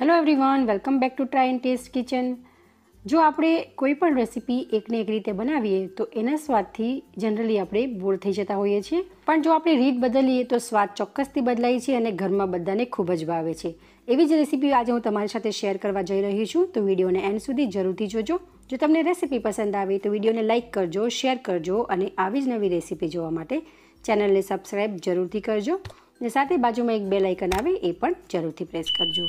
hello everyone welcome back to try and taste kitchen જો આપણે કોઈ પણ રેસીપી એકને એક રીતે બનાવીએ તો એના સ્વાદથી જનરલી આપણે બોર થઈ જતા હોઈએ છીએ પણ જો આપણે રીત બદલીએ તો સ્વાદ ચોક્કસથી બદલાય છે અને ઘરમાં બધાને ખૂબ જ ભાવે છે એવી જ રેસીપી આજે હું તમારી સાથે શેર કરવા જઈ રહી છું તો વિડીયોને એન્ડ સુધી જરૂરથી જોજો જો તમને રેસીપી પસંદ આવે તો વિડીયોને લાઇક કરજો શેર કરજો અને આવી જ નવી રેસીપી જોવા માટે ચેનલને સબસ્ક્રાઈબ જરૂરથી કરજો અને સાથે બાજુમાં એક બેલ આઇકન આવે એ પણ જરૂરથી પ્રેસ કરજો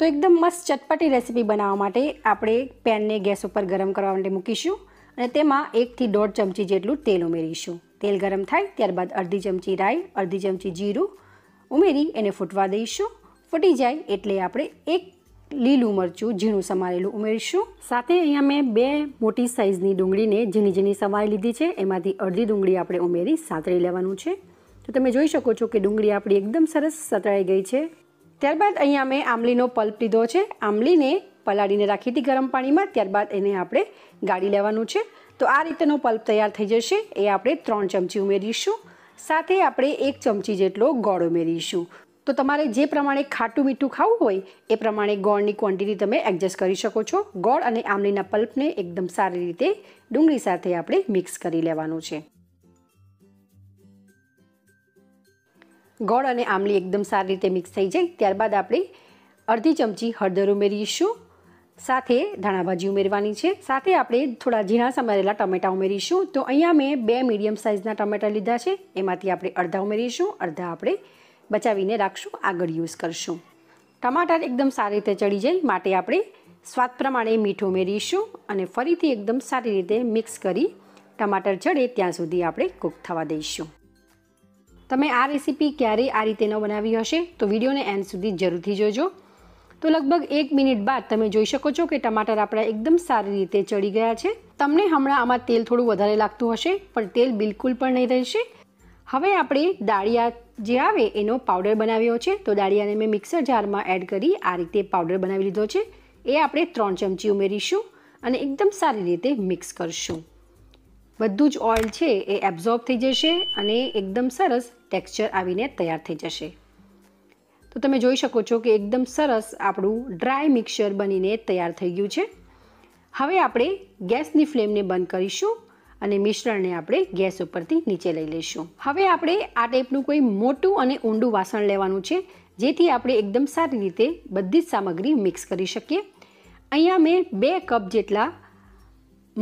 તો એકદમ મસ્ત ચટપટી રેસીપી બનાવવા માટે આપણે પેનને ગેસ ઉપર ગરમ કરવા માટે મૂકીશું અને તેમાં એકથી દોઢ ચમચી જેટલું તેલ ઉમેરીશું તેલ ગરમ થાય ત્યારબાદ અડધી ચમચી રાઈ અડધી ચમચી જીરું ઉમેરી એને ફૂટવા દઈશું ફૂટી જાય એટલે આપણે એક લીલું મરચું ઝીણું સમારેલું ઉમેરીશું સાથે અહીંયા મેં બે મોટી સાઇઝની ડુંગળીને ઝીણી ઝીણી સમારી લીધી છે એમાંથી અડધી ડુંગળી આપણે ઉમેરી સાતળી લેવાનું છે તો તમે જોઈ શકો છો કે ડુંગળી આપણી એકદમ સરસ સતળાઈ ગઈ છે ત્યારબાદ અહીંયા મેં આંબલીનો પલ્પ લીધો છે આંબલીને પલાળીને રાખી હતી ગરમ પાણીમાં ત્યારબાદ એને આપણે ગાળી લેવાનું છે તો આ રીતેનો પલ્પ તૈયાર થઈ જશે એ આપણે ત્રણ ચમચી ઉમેરીશું સાથે આપણે એક ચમચી જેટલો ગોળ ઉમેરીશું તો તમારે જે પ્રમાણે ખાટું મીઠું ખાવું હોય એ પ્રમાણે ગોળની ક્વોન્ટિટી તમે એડજસ્ટ કરી શકો છો ગોળ અને આમલીના પલ્પને એકદમ સારી રીતે ડુંગળી સાથે આપણે મિક્સ કરી લેવાનું છે ગોળ અને આમલી એકદમ સારી રીતે મિક્સ થઈ જાય ત્યારબાદ આપણે અડધી ચમચી હળદર ઉમેરીશું સાથે ધાણાભાજી ઉમેરવાની છે સાથે આપણે થોડા ઝીણા સમારેલા ટમેટા ઉમેરીશું તો અહીંયા મેં બે મીડિયમ સાઇઝના ટમેટા લીધા છે એમાંથી આપણે અડધા ઉમેરીશું અડધા આપણે બચાવીને રાખશું આગળ યુઝ કરશું ટમાટર એકદમ સારી રીતે ચડી જાય માટે આપણે સ્વાદ પ્રમાણે મીઠું ઉમેરીશું અને ફરીથી એકદમ સારી રીતે મિક્સ કરી ટમાટર ચડે ત્યાં સુધી આપણે કૂક થવા દઈશું તમે આ રેસીપી ક્યારેય આ રીતે ન બનાવી હશે તો વિડીયોને એન્ડ સુધી જરૂરથી જોજો તો લગભગ એક મિનિટ બાદ તમે જોઈ શકો છો કે ટમાટર આપણા એકદમ સારી રીતે ચડી ગયા છે તમને હમણાં આમાં તેલ થોડું વધારે લાગતું હશે પણ તેલ બિલકુલ પણ નહીં રહેશે હવે આપણે દાળિયા જે આવે એનો પાવડર બનાવ્યો છે તો દાળિયાને મેં મિક્સર જારમાં એડ કરી આ રીતે પાવડર બનાવી લીધો છે એ આપણે ત્રણ ચમચી ઉમેરીશું અને એકદમ સારી રીતે મિક્સ કરશું બધું જ ઓઇલ છે એ એબ્ઝોર્બ થઈ જશે અને એકદમ સરસ ટેક્સચર આવીને તૈયાર થઈ જશે તો તમે જોઈ શકો છો કે એકદમ સરસ આપણું ડ્રાય મિક્સર બનીને તૈયાર થઈ ગયું છે હવે આપણે ગેસની ફ્લેમને બંધ કરીશું અને મિશ્રણને આપણે ગેસ ઉપરથી નીચે લઈ લઈશું હવે આપણે આ ટાઈપનું કોઈ મોટું અને ઊંડું વાસણ લેવાનું છે જેથી આપણે એકદમ સારી રીતે બધી જ સામગ્રી મિક્સ કરી શકીએ અહીંયા મેં બે કપ જેટલા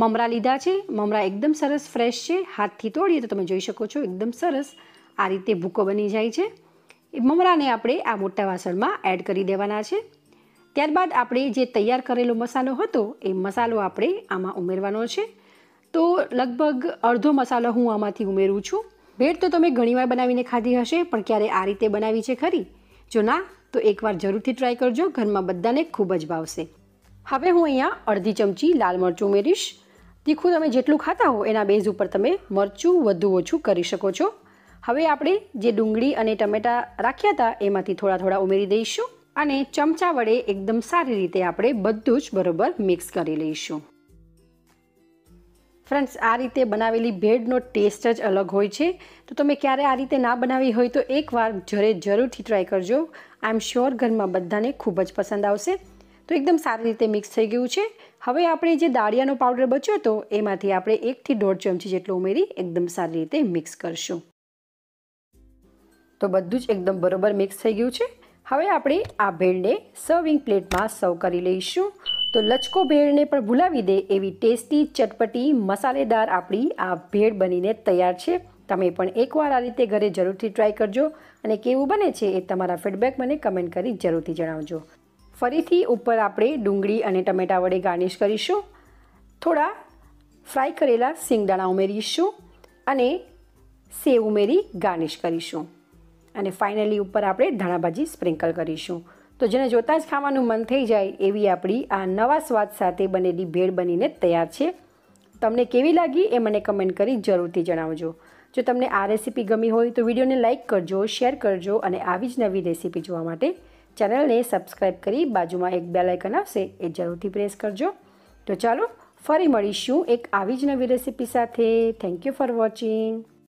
મમરા લીધા છે મમરા એકદમ સરસ ફ્રેશ છે હાથથી તોડીએ તો તમે જોઈ શકો છો એકદમ સરસ આ રીતે ભૂકો બની જાય છે એ મમરાને આપણે આ મોટા વાસણમાં એડ કરી દેવાના છે ત્યારબાદ આપણે જે તૈયાર કરેલો મસાલો હતો એ મસાલો આપણે આમાં ઉમેરવાનો છે તો લગભગ અડધો મસાલો હું આમાંથી ઉમેરું છું ભેળ તો તમે ઘણીવાર બનાવીને ખાધી હશે પણ ક્યારે આ રીતે બનાવી છે ખરી જો ના તો એકવાર જરૂરથી ટ્રાય કરજો ઘરમાં બધાને ખૂબ જ ભાવશે હવે હું અહીંયા અડધી ચમચી લાલ મરચું ઉમેરીશ તીખું તમે જેટલું ખાતા હો એના બેઝ ઉપર તમે મરચું વધુ ઓછું કરી શકો છો હવે આપણે જે ડુંગળી અને ટમેટાં રાખ્યા હતા એમાંથી થોડા થોડા ઉમેરી દઈશું અને ચમચા વડે એકદમ સારી રીતે આપણે બધું જ બરોબર મિક્સ કરી લઈશું ફ્રેન્ડ્સ આ રીતે બનાવેલી ભેળનો ટેસ્ટ જ અલગ હોય છે તો તમે ક્યારે આ રીતે ના બનાવી હોય તો એકવાર જરે જરૂરથી ટ્રાય કરજો આઈ એમ શ્યોર ઘરમાં બધાને ખૂબ જ પસંદ આવશે તો એકદમ સારી રીતે મિક્સ થઈ ગયું છે હવે આપણે જે દાળિયાનો પાવડર બચ્યો હતો એમાંથી આપણે એકથી દોઢ ચમચી જેટલો ઉમેરી એકદમ સારી રીતે મિક્સ કરશું તો બધું જ એકદમ બરોબર મિક્સ થઈ ગયું છે હવે આપણે આ ભેળને સર્વિંગ પ્લેટમાં સર્વ કરી લઈશું તો લચકો ભેળને પણ ભૂલાવી દે એવી ટેસ્ટી ચટપટી મસાલેદાર આપણી આ ભેળ બનીને તૈયાર છે તમે પણ એકવાર આ રીતે ઘરે જરૂરથી ટ્રાય કરજો અને કેવું બને છે એ તમારા ફીડબેક મને કમેન્ટ કરી જરૂરથી જણાવજો ફરીથી ઉપર આપણે ડુંગળી અને ટમેટા વડે ગાર્નિશ કરીશું થોડા ફ્રાય કરેલા સિંગદાણા ઉમેરીશું અને સેવ ઉમેરી ગાર્નિશ કરીશું અને ફાઇનલી ઉપર આપણે ધાણાભાજી સ્પ્રિંકલ કરીશું તો જેને જોતાં જ ખાવાનું મન થઈ જાય એવી આપણી આ નવા સ્વાદ સાથે બનેલી ભેળ બનીને તૈયાર છે તમને કેવી લાગી એ મને કમેન્ટ કરી જરૂરથી જણાવજો જો તમને આ રેસીપી ગમી હોય તો વિડીયોને લાઇક કરજો શેર કરજો અને આવી જ નવી રેસીપી જોવા માટે ચેનલને સબસ્ક્રાઈબ કરી બાજુમાં એક બેલ આઇકન આવશે એ જરૂરથી પ્રેસ કરજો તો ચાલો ફરી મળીશું એક આવી જ નવી રેસીપી સાથે થેન્ક યુ ફોર વોચિંગ